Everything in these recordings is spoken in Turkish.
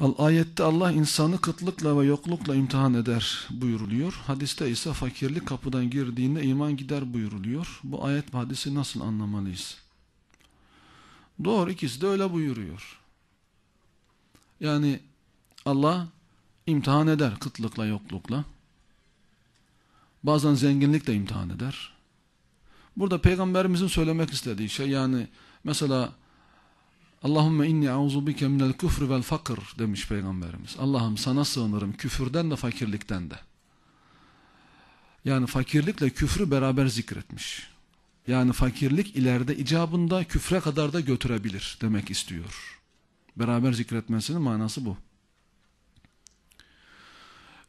Al ayette Allah insanı kıtlıkla ve yoklukla imtihan eder buyuruluyor. Hadiste ise fakirlik kapıdan girdiğinde iman gider buyuruluyor. Bu ayet ve hadisi nasıl anlamalıyız? Doğru ikisi de öyle buyuruyor. Yani Allah imtihan eder kıtlıkla yoklukla. Bazen zenginlik de imtihan eder. Burada peygamberimizin söylemek istediği şey yani mesela Allahümme inni auzu bike minel küfr vel fakir demiş peygamberimiz. Allah'ım sana sığınırım küfürden de fakirlikten de. Yani fakirlikle küfrü beraber zikretmiş. Yani fakirlik ileride icabında küfre kadar da götürebilir demek istiyor. Beraber zikretmesinin manası bu.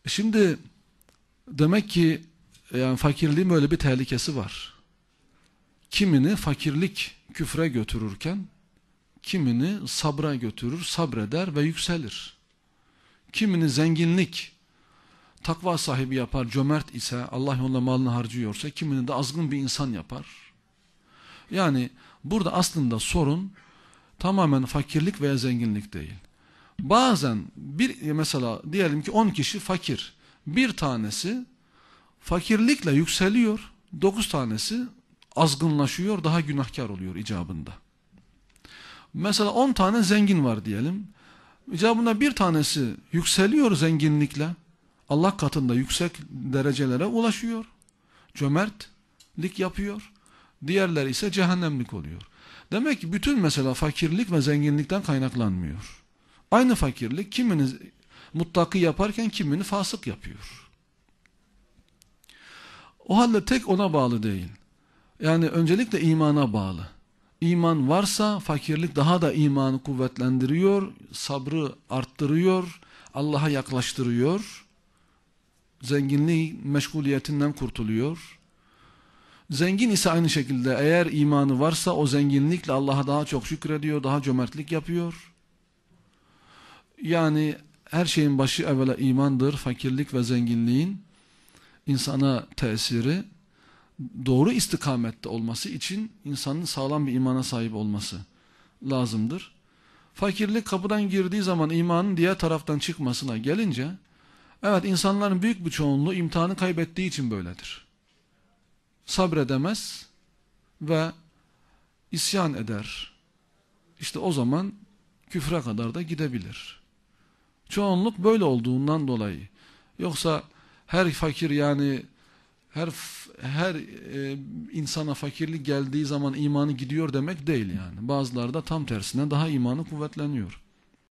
Şimdi demek ki yani fakirliğin böyle bir tehlikesi var. Kimini fakirlik küfre götürürken kimini sabra götürür, sabreder ve yükselir. Kimini zenginlik, takva sahibi yapar, cömert ise, Allah yolunda malını harcıyorsa, kimini de azgın bir insan yapar. Yani burada aslında sorun tamamen fakirlik veya zenginlik değil. Bazen bir mesela diyelim ki 10 kişi fakir. Bir tanesi fakirlikle yükseliyor. 9 tanesi azgınlaşıyor, daha günahkar oluyor icabında. Mesela 10 tane zengin var diyelim. İcabında bir tanesi yükseliyor zenginlikle. Allah katında yüksek derecelere ulaşıyor. Cömertlik yapıyor. Diğerleri ise cehennemlik oluyor. Demek ki bütün mesela fakirlik ve zenginlikten kaynaklanmıyor. Aynı fakirlik kimini mutlakı yaparken kimini fasık yapıyor. O halde tek ona bağlı değil. Yani öncelikle imana bağlı. İman varsa fakirlik daha da imanı kuvvetlendiriyor, sabrı arttırıyor, Allah'a yaklaştırıyor. Zenginliği meşguliyetinden kurtuluyor. Zengin ise aynı şekilde eğer imanı varsa o zenginlikle Allah'a daha çok şükrediyor, daha cömertlik yapıyor. Yani her şeyin başı evvela imandır, fakirlik ve zenginliğin insana tesiri doğru istikamette olması için insanın sağlam bir imana sahip olması lazımdır. Fakirlik kapıdan girdiği zaman imanın diğer taraftan çıkmasına gelince, evet insanların büyük bir çoğunluğu imtihanı kaybettiği için böyledir. Sabredemez ve isyan eder. İşte o zaman küfre kadar da gidebilir. Çoğunluk böyle olduğundan dolayı. Yoksa her fakir yani her her e, insana fakirlik geldiği zaman imanı gidiyor demek değil yani. Bazıları da tam tersine daha imanı kuvvetleniyor.